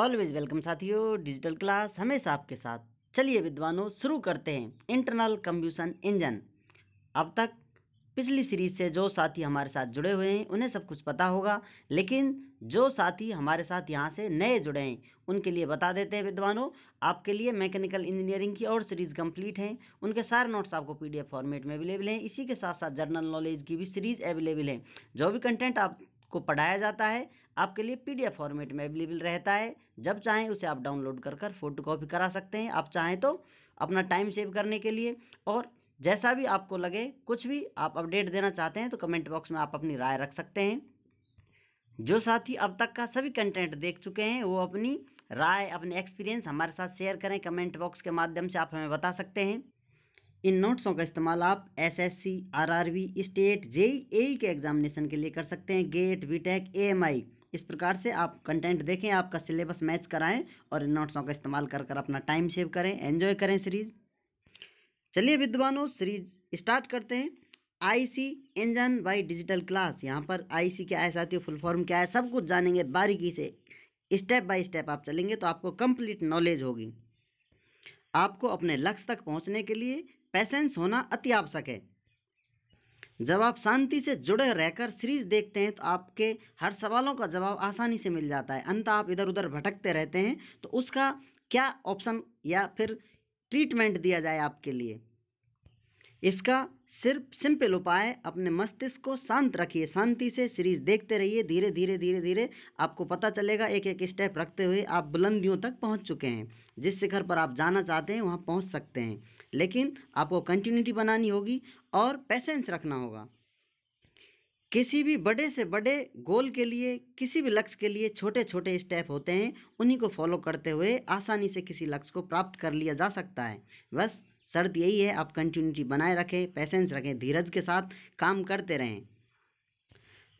always welcome साथियों digital class हमेशा आपके साथ चलिए विद्वानों शुरू करते हैं इंटरनल कम्ब्यूशन इंजन अब तक पिछली सीरीज से जो साथी हमारे साथ जुड़े हुए हैं उन्हें सब कुछ पता होगा लेकिन जो साथी हमारे साथ यहाँ से नए जुड़े हैं उनके लिए बता देते हैं विद्वानों आपके लिए मैकेनिकल इंजीनियरिंग की और सीरीज़ कंप्लीट हैं उनके सारे नोट्स आपको पीडीएफ फॉर्मेट में अवेलेबल हैं इसी के साथ साथ जर्नल नॉलेज की भी सीरीज़ अवेलेबल है जो भी कंटेंट आपको पढ़ाया जाता है आपके लिए पीडीएफ फॉर्मेट में अवेलेबल रहता है जब चाहें उसे आप डाउनलोड कर कर फोटो कॉपी करा सकते हैं आप चाहें तो अपना टाइम सेव करने के लिए और जैसा भी आपको लगे कुछ भी आप अपडेट देना चाहते हैं तो कमेंट बॉक्स में आप अपनी राय रख सकते हैं जो साथी अब तक का सभी कंटेंट देख चुके हैं वो अपनी राय अपने एक्सपीरियंस हमारे साथ शेयर करें कमेंट बॉक्स के माध्यम से आप हमें बता सकते हैं इन नोट्सों का इस्तेमाल आप एसएससी, आरआरबी, स्टेट जेई के एग्जामिनेशन के लिए कर सकते हैं गेट बीटेक एएमआई इस प्रकार से आप कंटेंट देखें आपका सिलेबस मैच कराएं और इन नोट्सों का इस्तेमाल कर कर अपना टाइम सेव करें एंजॉय करें सीरीज़ चलिए विद्वानों सीरीज स्टार्ट करते हैं IC engine by digital class यहाँ पर आईसी क्या है साथियों फुल फॉर्म क्या है सब कुछ जानेंगे बारीकी से स्टेप बाय स्टेप आप चलेंगे तो आपको कंप्लीट नॉलेज होगी आपको अपने लक्ष्य तक पहुँचने के लिए पैसेंस होना अति आवश्यक है जब आप शांति से जुड़े रहकर सीरीज देखते हैं तो आपके हर सवालों का जवाब आसानी से मिल जाता है अंत आप इधर उधर भटकते रहते हैं तो उसका क्या ऑप्शन या फिर ट्रीटमेंट दिया जाए आपके लिए इसका सिर्फ सिंपल उपाय अपने मस्तिष्क को शांत रखिए शांति से सीरीज देखते रहिए धीरे धीरे धीरे धीरे आपको पता चलेगा एक एक स्टेप रखते हुए आप बुलंदियों तक पहुंच चुके हैं जिस शिखर पर आप जाना चाहते हैं वहां पहुंच सकते हैं लेकिन आपको कंटिन्यूटी बनानी होगी और पैसेंस रखना होगा किसी भी बड़े से बड़े गोल के लिए किसी भी लक्ष्य के लिए छोटे छोटे स्टेप होते हैं उन्हीं को फॉलो करते हुए आसानी से किसी लक्ष्य को प्राप्त कर लिया जा सकता है बस शर्त यही है आप कंटिन्यूटी बनाए रखें पैसेंस रखें धीरज के साथ काम करते रहें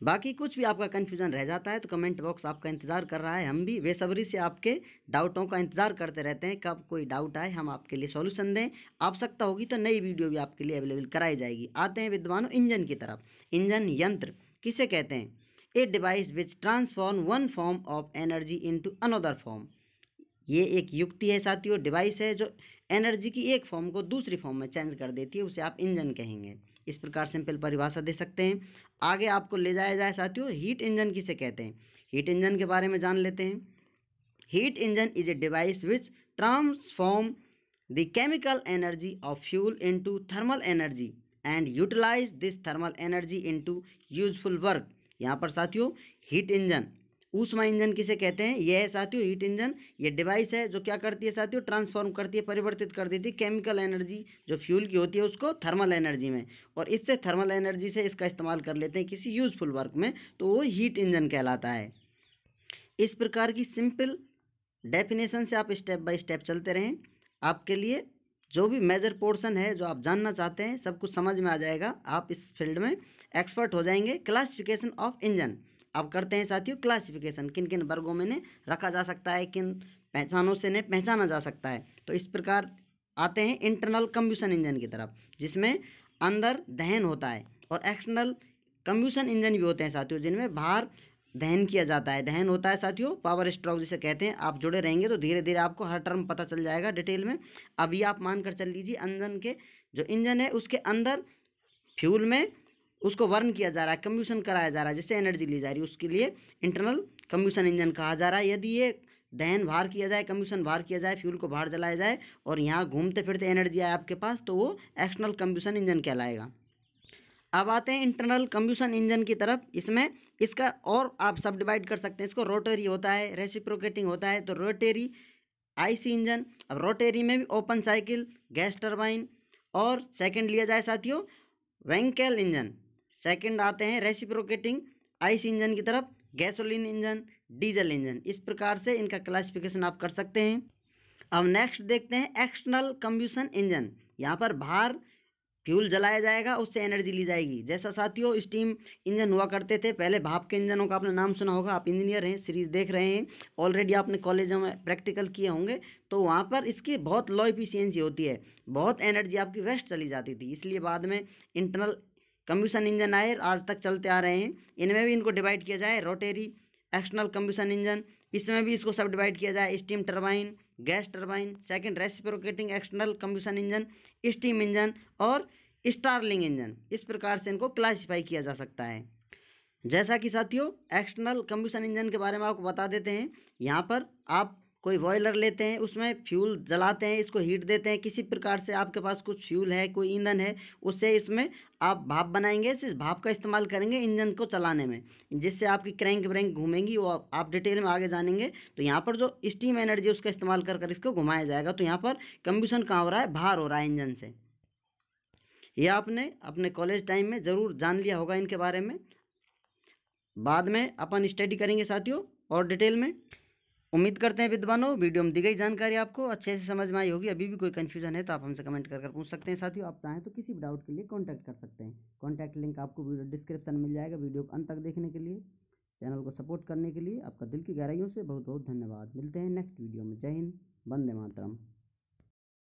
बाकी कुछ भी आपका कन्फ्यूजन रह जाता है तो कमेंट बॉक्स आपका इंतज़ार कर रहा है हम भी बेसब्री से आपके डाउटों का इंतज़ार करते रहते हैं कब कोई डाउट आए हम आपके लिए सॉल्यूशन दें आवश्यकता होगी तो नई वीडियो भी आपके लिए अवेलेबल कराई जाएगी आते हैं विद्वानों इंजन की तरफ इंजन यंत्र किसे कहते हैं a device which transform one form of energy into another form ये एक युक्ति है साथियों डिवाइस है जो एनर्जी की एक फॉर्म को दूसरी फॉर्म में चेंज कर देती है उसे आप इंजन कहेंगे इस प्रकार सिंपल परिभाषा दे सकते हैं आगे आपको ले जाया जाए साथियों हीट इंजन किसे कहते हैं हीट इंजन के बारे में जान लेते हैं heat engine is a device which transform the chemical energy of fuel into thermal energy and utilize this thermal energy into useful work यहाँ पर साथियों हीट इंजन ऊष्मा इंजन किसे कहते हैं यह है साथियों हीट इंजन ये डिवाइस है जो क्या करती है साथियों ट्रांसफॉर्म करती है परिवर्तित कर देती है केमिकल एनर्जी जो फ्यूल की होती है उसको थर्मल एनर्जी में और इससे थर्मल एनर्जी से इसका इस्तेमाल कर लेते हैं किसी यूज़फुल वर्क में तो वो हीट इंजन कहलाता है इस प्रकार की सिंपल डेफिनेशन से आप स्टेप बाय स्टेप चलते रहें आपके लिए जो भी मेजर पोर्शन है जो आप जानना चाहते हैं सब कुछ समझ में आ जाएगा आप इस फील्ड में एक्सपर्ट हो जाएंगे क्लासिफिकेशन ऑफ इंजन अब करते हैं साथियों क्लासिफिकेशन किन किन वर्गों में ने रखा जा सकता है किन पहचानों से ने पहचाना जा सकता है तो इस प्रकार आते हैं इंटरनल कम्ब्यूशन इंजन की तरफ जिसमें अंदर दहन होता है और एक्सटर्नल कम्ब्यूशन इंजन भी होते हैं साथियों जिनमें बाहर दहन किया जाता है दहन होता है साथियों पावर स्ट्रोक जिसे कहते हैं आप जुड़े रहेंगे तो धीरे धीरे आपको हर टर्म पता चल जाएगा डिटेल में अभी आप मान कर चल लीजिए इंजन के जो इंजन है उसके अंदर फ्यूल में उसको वर्न किया जा रहा है कम्यूशन कराया जा रहा है जैसे एनर्जी ली जा रही है उसके लिए इंटरनल कम्यूशन इंजन कहा जा रहा है यदि ये दहन भार किया जाए कम्यूशन भार किया जाए फ्यूल को बाहर जलाया जाए और यहाँ घूमते फिरते एनर्जी आए आपके पास तो वो एक्सटर्नल कम्ब्यूशन इंजन कहलाएगा अब आते हैं इंटरनल कम्ब्यूशन इंजन की तरफ इसमें इसका और आप सब डिवाइड कर सकते हैं इसको रोटरी होता है रेसिप्रोकेटिंग होता है तो रोटेरी आईसी इंजन अब रोटेरी में भी ओपन साइकिल गैस टरबाइन और सेकंड लिया जाए साथियों वेंकेल इंजन सेकंड आते हैं रेसिप्रोकेटिंग आइस इंजन की तरफ गैसोलीन इंजन डीजल इंजन इस प्रकार से इनका क्लासिफिकेशन आप कर सकते हैं अब नेक्स्ट देखते हैं एक्सटर्नल कम्ब्यूशन इंजन यहाँ पर बाहर फ्यूल जलाया जाएगा उससे एनर्जी ली जाएगी जैसा साथियों स्टीम इंजन हुआ करते थे पहले भाप के इंजनों का आपने नाम सुना होगा आप इंजीनियर हैं सीरीज देख रहे हैं ऑलरेडी आपने कॉलेजों में प्रैक्टिकल किए होंगे तो वहाँ पर इसकी बहुत लो इफिशियंसी होती है बहुत एनर्जी आपकी वेस्ट चली जाती थी इसलिए बाद में इंटरनल कम्ब्यूशन इंजन आए आज तक चलते आ रहे हैं इनमें भी इनको डिवाइड किया जाए रोटेरी एक्सटर्नल कम्ब्यूशन इंजन इसमें भी इसको सब डिवाइड किया जाए steam turbine gas turbine second reciprocating external combustion engine steam engine और स्टारलिंग इंजन इस प्रकार से इनको क्लासीफाई किया जा सकता है जैसा कि साथियों एक्सटर्नल कम्ब्यूशन इंजन के बारे में आपको बता देते हैं यहाँ पर आप कोई बॉयलर लेते हैं उसमें फ्यूल जलाते हैं इसको हीट देते हैं किसी प्रकार से आपके पास कुछ फ्यूल है कोई ईंधन है उससे इसमें आप भाप बनाएंगे इस भाप का इस्तेमाल करेंगे इंजन को चलाने में जिससे आपकी क्रैंक व्रैंक घूमेंगी वो आप डिटेल में आगे जानेंगे तो यहाँ पर जो स्टीम एनर्जी उसका इस्तेमाल कर कर इसको घुमाया जाएगा तो यहाँ पर कम्ब्यूशन कहाँ हो रहा है बाहर हो रहा है इंजन से ये आपने अपने कॉलेज टाइम में ज़रूर जान लिया होगा इनके बारे में बाद में अपन स्टडी करेंगे साथियों और डिटेल में उम्मीद करते हैं विद्वानों वीडियो में दी गई जानकारी आपको अच्छे से समझ में आई होगी अभी भी कोई कन्फ्यूजन है तो आप हमसे कमेंट कर पूछ सकते हैं साथियों आप चाहें तो किसी भी डाउट के लिए कॉन्टैक्ट कर सकते हैं कॉन्टैक्ट लिंक आपको वीडियो डिस्क्रिप्शन मिल जाएगा वीडियो को अंत तक देखने के लिए चैनल को सपोर्ट करने के लिए आपका दिल की गहराइयों से बहुत बहुत धन्यवाद मिलते हैं नेक्स्ट वीडियो में जय हिंद वंदे मातरम